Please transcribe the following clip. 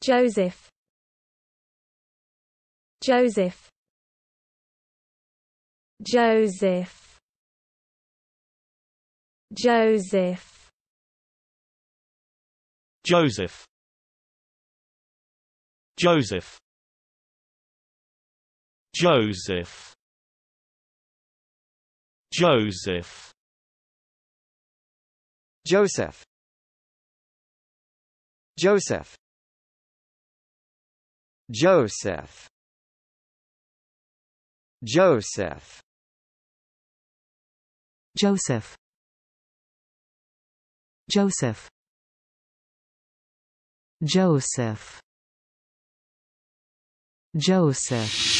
Joseph Joseph Joseph Joseph Joseph Joseph Joseph Joseph Joseph Joseph Joseph Joseph Joseph Joseph Joseph Joseph